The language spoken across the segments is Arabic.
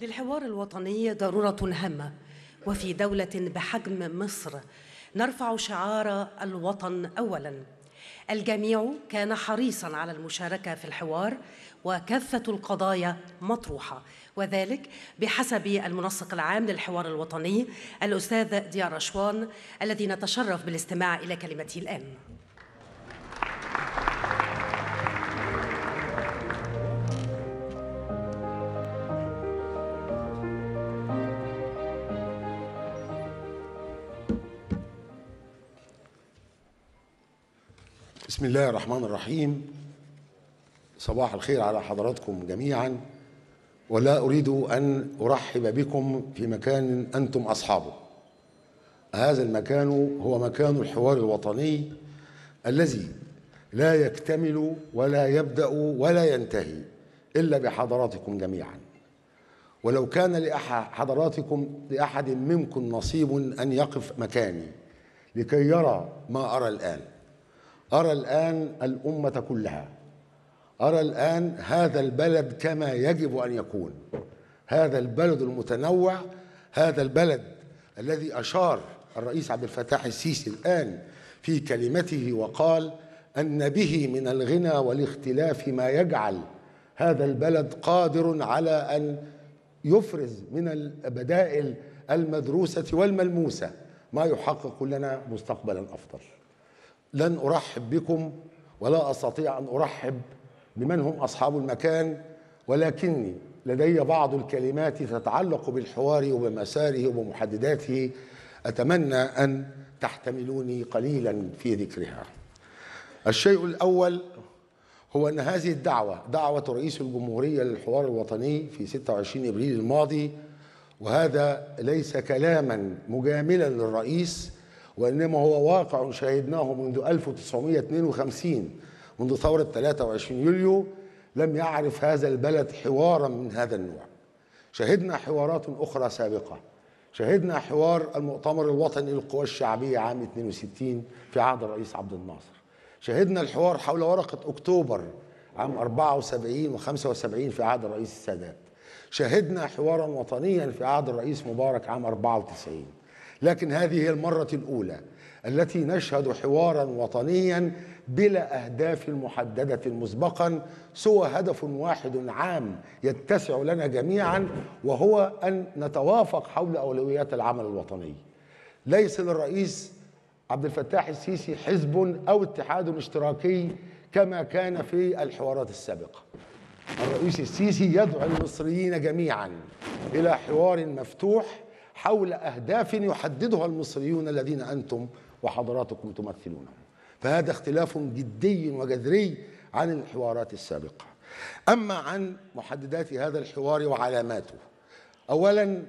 للحوار الوطني ضرورة هامة وفي دولة بحجم مصر نرفع شعار الوطن أولاً الجميع كان حريصا على المشاركه في الحوار وكافه القضايا مطروحه وذلك بحسب المنسق العام للحوار الوطني الاستاذ ديار رشوان الذي نتشرف بالاستماع الى كلمته الان بسم الله الرحمن الرحيم صباح الخير على حضراتكم جميعا ولا أريد أن أرحب بكم في مكان أنتم أصحابه هذا المكان هو مكان الحوار الوطني الذي لا يكتمل ولا يبدأ ولا ينتهي إلا بحضراتكم جميعا ولو كان لحضراتكم لأحد منكم نصيب أن يقف مكاني لكي يرى ما أرى الآن أرى الآن الأمة كلها أرى الآن هذا البلد كما يجب أن يكون هذا البلد المتنوع هذا البلد الذي أشار الرئيس عبد الفتاح السيسي الآن في كلمته وقال أن به من الغنى والاختلاف ما يجعل هذا البلد قادر على أن يفرز من البدائل المدروسة والملموسة ما يحقق لنا مستقبلا أفضل لن ارحب بكم ولا استطيع ان ارحب بمن هم اصحاب المكان ولكني لدي بعض الكلمات تتعلق بالحوار وبمساره وبمحدداته اتمنى ان تحتملوني قليلا في ذكرها. الشيء الاول هو ان هذه الدعوه دعوه رئيس الجمهوريه للحوار الوطني في 26 ابريل الماضي وهذا ليس كلاما مجاملا للرئيس وإنما هو واقع شهدناه منذ 1952 منذ ثورة 23 يوليو لم يعرف هذا البلد حوارا من هذا النوع شهدنا حوارات أخرى سابقة شهدنا حوار المؤتمر الوطني للقوى الشعبية عام 62 في عهد الرئيس عبد الناصر شهدنا الحوار حول ورقة أكتوبر عام 74 و 75 في عهد الرئيس السادات شهدنا حوارا وطنيا في عهد الرئيس مبارك عام 94 لكن هذه هي المرة الأولى التي نشهد حوارا وطنيا بلا أهداف محددة مسبقا سوى هدف واحد عام يتسع لنا جميعا وهو أن نتوافق حول أولويات العمل الوطني ليس للرئيس عبد الفتاح السيسي حزب أو اتحاد اشتراكي كما كان في الحوارات السابقة الرئيس السيسي يدعو المصريين جميعا إلى حوار مفتوح حول أهداف يحددها المصريون الذين أنتم وحضراتكم تمثلونهم فهذا اختلاف جدي وجذري عن الحوارات السابقة أما عن محددات هذا الحوار وعلاماته أولا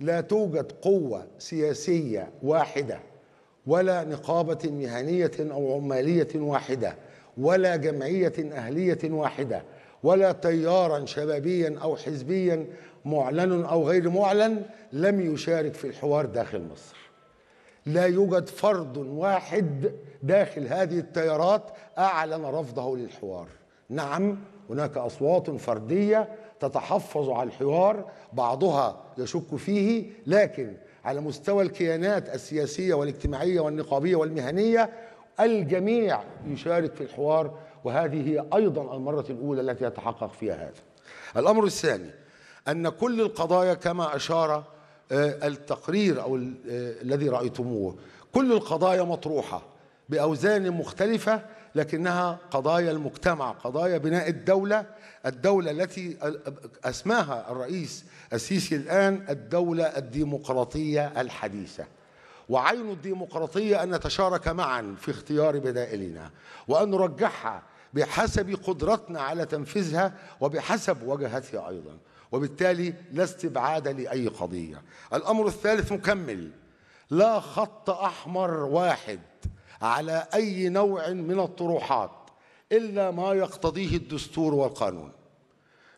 لا توجد قوة سياسية واحدة ولا نقابة مهنية أو عمالية واحدة ولا جمعية أهلية واحدة ولا تيارا شبابيا أو حزبيا معلن أو غير معلن لم يشارك في الحوار داخل مصر لا يوجد فرد واحد داخل هذه التيارات أعلن رفضه للحوار نعم هناك أصوات فردية تتحفظ على الحوار بعضها يشك فيه لكن على مستوى الكيانات السياسية والاجتماعية والنقابية والمهنية الجميع يشارك في الحوار وهذه هي أيضا المرة الأولى التي يتحقق فيها هذا الأمر الثاني أن كل القضايا كما أشار آه، التقرير أو آه، الذي رأيتموه كل القضايا مطروحة بأوزان مختلفة لكنها قضايا المجتمع قضايا بناء الدولة الدولة التي أسماها الرئيس السيسي الآن الدولة الديمقراطية الحديثة وعين الديمقراطية أن نتشارك معا في اختيار بدائلنا وأن نرجحها بحسب قدرتنا على تنفيذها وبحسب وجهتها أيضا وبالتالي لا استبعاد لأي قضية الأمر الثالث مكمل لا خط أحمر واحد على أي نوع من الطروحات إلا ما يقتضيه الدستور والقانون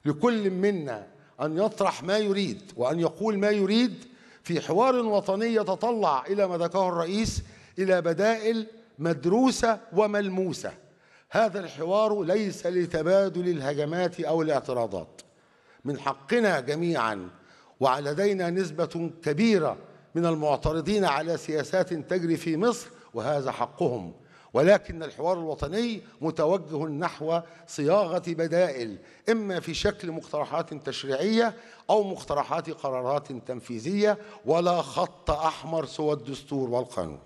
لكل منا أن يطرح ما يريد وأن يقول ما يريد في حوار وطني يتطلع إلى ما ذكره الرئيس إلى بدائل مدروسة وملموسة هذا الحوار ليس لتبادل الهجمات أو الاعتراضات من حقنا جميعا ولدينا نسبة كبيرة من المعترضين على سياسات تجري في مصر وهذا حقهم ولكن الحوار الوطني متوجه نحو صياغة بدائل إما في شكل مقترحات تشريعية أو مقترحات قرارات تنفيذية ولا خط أحمر سوى الدستور والقانون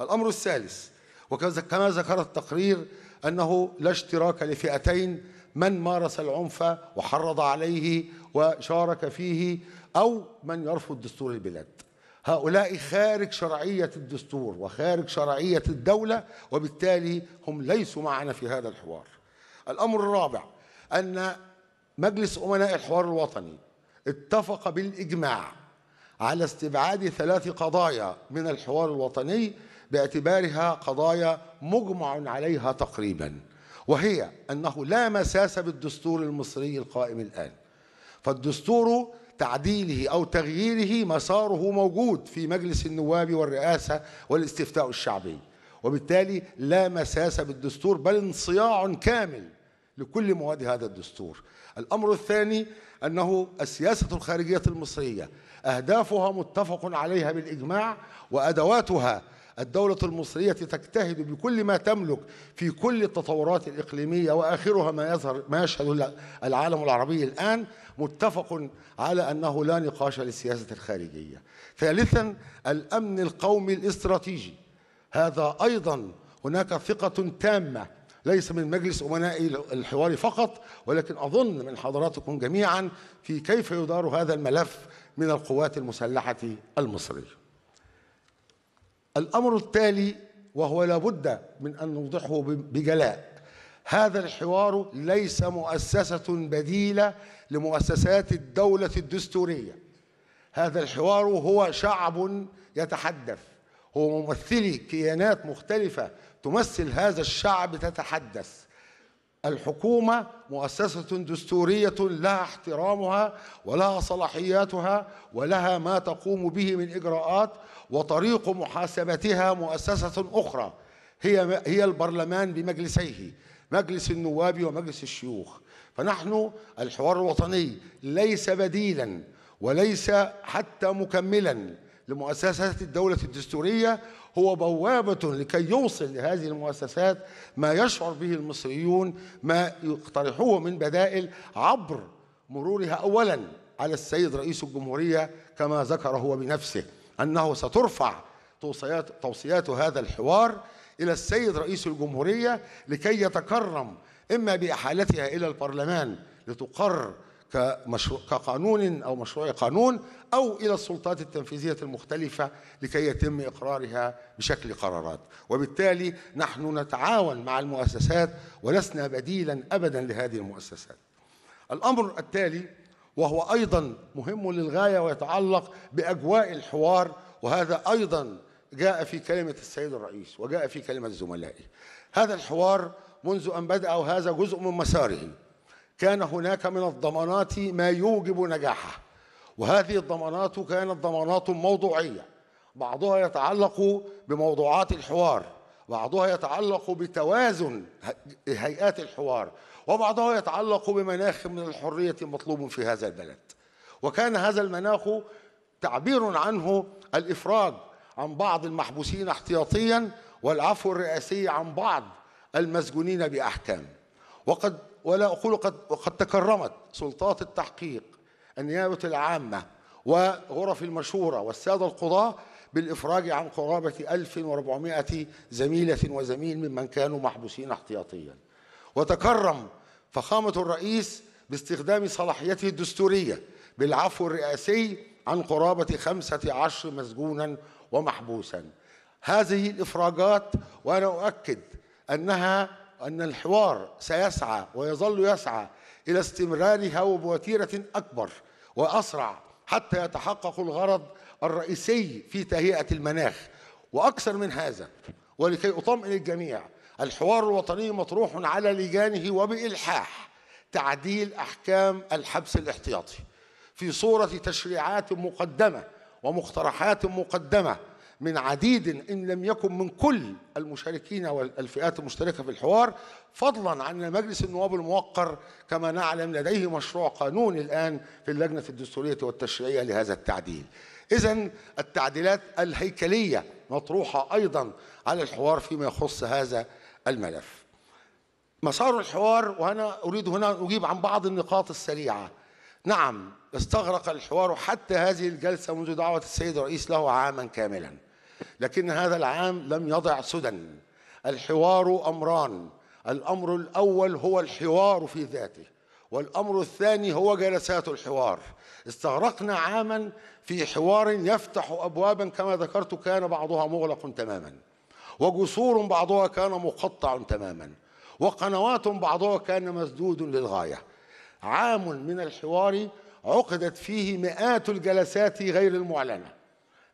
الأمر الثالث وكما ذكر التقرير أنه لا اشتراك لفئتين من مارس العنف وحرض عليه وشارك فيه أو من يرفض دستور البلاد هؤلاء خارج شرعية الدستور وخارج شرعية الدولة وبالتالي هم ليسوا معنا في هذا الحوار الأمر الرابع أن مجلس أمناء الحوار الوطني اتفق بالإجماع على استبعاد ثلاث قضايا من الحوار الوطني باعتبارها قضايا مجمع عليها تقريباً وهي أنه لا مساس بالدستور المصري القائم الآن فالدستور تعديله أو تغييره مساره موجود في مجلس النواب والرئاسة والاستفتاء الشعبي وبالتالي لا مساس بالدستور بل انصياع كامل لكل مواد هذا الدستور الأمر الثاني أنه السياسة الخارجية المصرية أهدافها متفق عليها بالإجماع وأدواتها الدولة المصرية تجتهد بكل ما تملك في كل التطورات الإقليمية وآخرها ما يظهر ما يشهد العالم العربي الآن متفق على أنه لا نقاش للسياسة الخارجية ثالثا الأمن القومي الاستراتيجي هذا أيضا هناك ثقة تامة ليس من مجلس أمناء الحوار فقط ولكن أظن من حضراتكم جميعا في كيف يدار هذا الملف من القوات المسلحة المصرية الأمر التالي وهو لابد من أن نوضحه بجلاء هذا الحوار ليس مؤسسة بديلة لمؤسسات الدولة الدستورية هذا الحوار هو شعب يتحدث هو ممثلي كيانات مختلفة تمثل هذا الشعب تتحدث الحكومة مؤسسة دستورية لها احترامها ولها صلاحياتها ولها ما تقوم به من إجراءات وطريق محاسبتها مؤسسة أخرى هي هي البرلمان بمجلسيه مجلس النواب ومجلس الشيوخ فنحن الحوار الوطني ليس بديلا وليس حتى مكملا لمؤسسات الدولة الدستورية هو بوابة لكي يوصل لهذه المؤسسات ما يشعر به المصريون ما يقترحوه من بدائل عبر مرورها أولا على السيد رئيس الجمهورية كما ذكر هو بنفسه أنه سترفع توصيات, توصيات هذا الحوار إلى السيد رئيس الجمهورية لكي يتكرم إما بإحالتها إلى البرلمان لتقر كمشروع كقانون أو مشروع قانون أو إلى السلطات التنفيذية المختلفة لكي يتم إقرارها بشكل قرارات وبالتالي نحن نتعاون مع المؤسسات ولسنا بديلا أبدا لهذه المؤسسات الأمر التالي وهو أيضا مهم للغاية ويتعلق بأجواء الحوار وهذا أيضا جاء في كلمة السيد الرئيس وجاء في كلمة زملائه هذا الحوار منذ أن بدأ وهذا جزء من مساره كان هناك من الضمانات ما يوجب نجاحه وهذه الضمانات كانت ضمانات موضوعية بعضها يتعلق بموضوعات الحوار بعضها يتعلق بتوازن هيئات الحوار وبعضها يتعلق بمناخ من الحرية المطلوب في هذا البلد وكان هذا المناخ تعبير عنه الإفراج عن بعض المحبوسين احتياطيا والعفو الرئاسي عن بعض المسجونين بأحكام وقد ولا أقول قد وقد تكرمت سلطات التحقيق النيابة العامة وغرف المشورة والسادة القضاة بالإفراج عن قرابة 1400 زميلة وزميل ممن كانوا محبوسين احتياطيا وتكرم فخامة الرئيس باستخدام صلاحيته الدستورية بالعفو الرئاسي عن قرابة 15 مسجونا ومحبوسا هذه الإفراجات وأنا أؤكد أنها أن الحوار سيسعى ويظل يسعى إلى استمرارها وبوتيرة أكبر وأسرع حتى يتحقق الغرض الرئيسي في تهيئة المناخ وأكثر من هذا ولكي أطمئن الجميع الحوار الوطني مطروح على لجانه وبإلحاح تعديل أحكام الحبس الاحتياطي في صورة تشريعات مقدمة ومقترحات مقدمة من عديد إن لم يكن من كل المشاركين والفئات المشتركة في الحوار فضلا عن مجلس النواب الموقر كما نعلم لديه مشروع قانون الآن في اللجنة الدستورية والتشريعية لهذا التعديل إذا التعديلات الهيكلية مطروحة أيضا على الحوار فيما يخص هذا الملف مسار الحوار وأنا أريد هنا أن أجيب عن بعض النقاط السريعة نعم استغرق الحوار حتى هذه الجلسة منذ دعوة السيد الرئيس له عاما كاملا لكن هذا العام لم يضع سدى الحوار امران الامر الاول هو الحوار في ذاته والامر الثاني هو جلسات الحوار استغرقنا عاما في حوار يفتح ابوابا كما ذكرت كان بعضها مغلق تماما وجسور بعضها كان مقطع تماما وقنوات بعضها كان مسدود للغايه عام من الحوار عقدت فيه مئات الجلسات غير المعلنه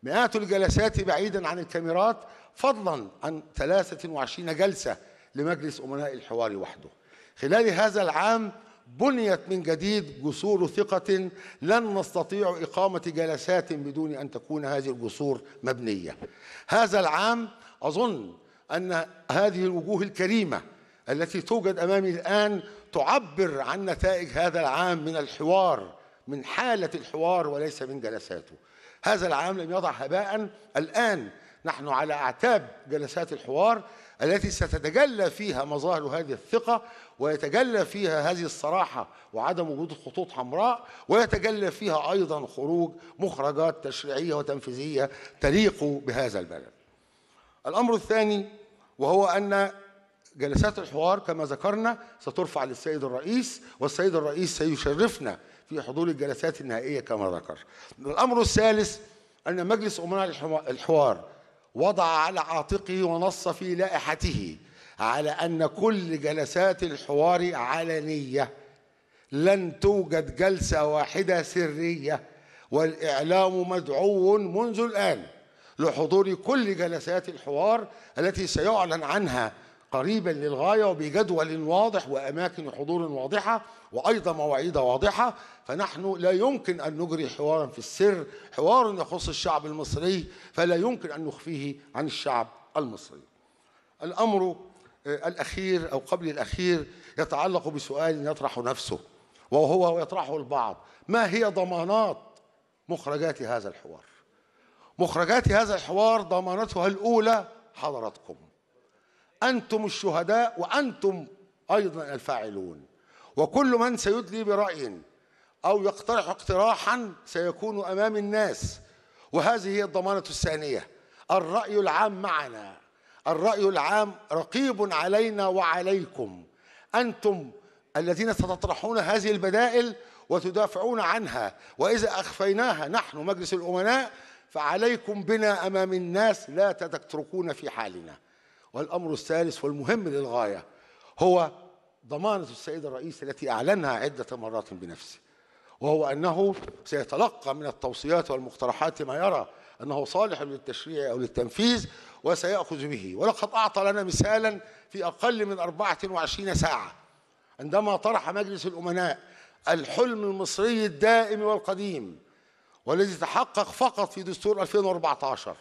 مئات الجلسات بعيدا عن الكاميرات فضلا عن 23 جلسة لمجلس أمناء الحوار وحده خلال هذا العام بنيت من جديد جسور ثقة لن نستطيع إقامة جلسات بدون أن تكون هذه الجسور مبنية هذا العام أظن أن هذه الوجوه الكريمة التي توجد أمامي الآن تعبر عن نتائج هذا العام من الحوار من حالة الحوار وليس من جلساته هذا العام لم يضع هباء الآن نحن على أعتاب جلسات الحوار التي ستتجلى فيها مظاهر هذه الثقة ويتجلى فيها هذه الصراحة وعدم وجود خطوط حمراء ويتجلى فيها أيضا خروج مخرجات تشريعية وتنفيذية تليق بهذا البلد الأمر الثاني وهو أن جلسات الحوار كما ذكرنا سترفع للسيد الرئيس والسيد الرئيس سيشرفنا في حضور الجلسات النهائية كما ذكر الأمر الثالث أن مجلس أمناء الحوار وضع على عاتقه ونص في لائحته على أن كل جلسات الحوار علنية لن توجد جلسة واحدة سرية والإعلام مدعو منذ الآن لحضور كل جلسات الحوار التي سيعلن عنها قريبا للغايه وبجدول واضح واماكن حضور واضحه وايضا مواعيد واضحه فنحن لا يمكن ان نجري حوارا في السر حوار يخص الشعب المصري فلا يمكن ان نخفيه عن الشعب المصري الامر آه، الاخير او قبل الاخير يتعلق بسؤال يطرح نفسه وهو يطرحه البعض ما هي ضمانات مخرجات هذا الحوار مخرجات هذا الحوار ضمانتها الاولى حضراتكم أنتم الشهداء وأنتم أيضا الفاعلون وكل من سيدلي برأي أو يقترح اقتراحا سيكون أمام الناس وهذه هي الضمانة الثانية الرأي العام معنا الرأي العام رقيب علينا وعليكم أنتم الذين ستطرحون هذه البدائل وتدافعون عنها وإذا أخفيناها نحن مجلس الأمناء فعليكم بنا أمام الناس لا تتركون في حالنا والأمر الثالث والمهم للغاية هو ضمانة السيد الرئيس التي أعلنها عدة مرات بنفسه وهو أنه سيتلقى من التوصيات والمقترحات ما يرى أنه صالح للتشريع أو للتنفيذ وسيأخذ به ولقد أعطى لنا مثالا في أقل من 24 ساعة عندما طرح مجلس الأمناء الحلم المصري الدائم والقديم والذي تحقق فقط في دستور 2014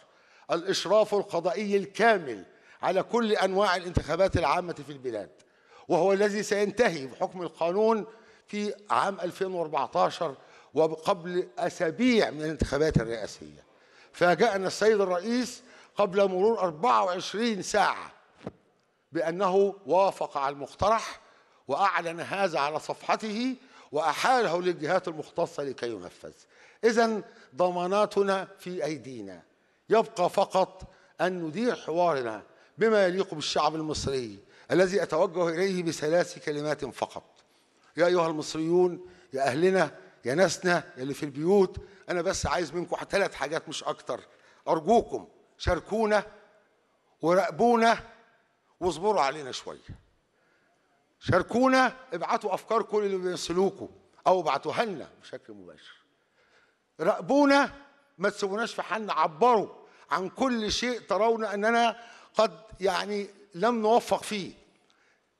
الإشراف القضائي الكامل على كل أنواع الانتخابات العامة في البلاد وهو الذي سينتهي بحكم القانون في عام 2014 وقبل أسابيع من الانتخابات الرئاسية فاجأنا السيد الرئيس قبل مرور 24 ساعة بأنه وافق على المقترح وأعلن هذا على صفحته وأحاله للجهات المختصة لكي ينفذ إذا ضماناتنا في أيدينا يبقى فقط أن ندير حوارنا بما يليق بالشعب المصري الذي أتوجه إليه بثلاث كلمات فقط يا أيها المصريون يا أهلنا يا ناسنا يا اللي في البيوت أنا بس عايز منكم ثلاث حاجات مش أكتر أرجوكم شاركونا وراقبونا واصبروا علينا شوية شاركونا ابعتوا أفكاركم اللي بيوصلوكم أو ابعتوها لنا بشكل مباشر راقبونا ما تسيبوناش في حالنا عبروا عن كل شيء ترون أننا قد يعني لم نوفق فيه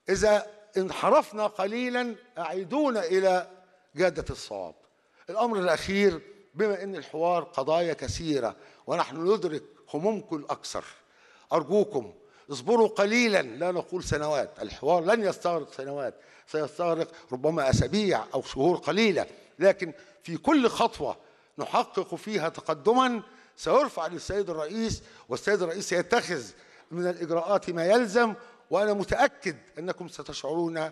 إذا انحرفنا قليلا أعيدونا إلى جادة الصواب الأمر الأخير بما أن الحوار قضايا كثيرة ونحن ندرك همومكم الأكثر أرجوكم اصبروا قليلا لا نقول سنوات الحوار لن يستغرق سنوات سيستغرق ربما أسابيع أو شهور قليلة لكن في كل خطوة نحقق فيها تقدما سيرفع للسيد الرئيس والسيد الرئيس سيتخذ من الإجراءات ما يلزم وأنا متأكد أنكم ستشعرون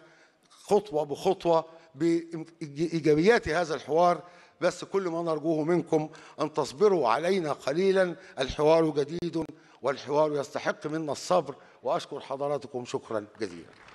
خطوة بخطوة بإيجابيات هذا الحوار بس كل ما نرجوه منكم أن تصبروا علينا قليلا الحوار جديد والحوار يستحق منا الصبر وأشكر حضراتكم شكرا جزيلا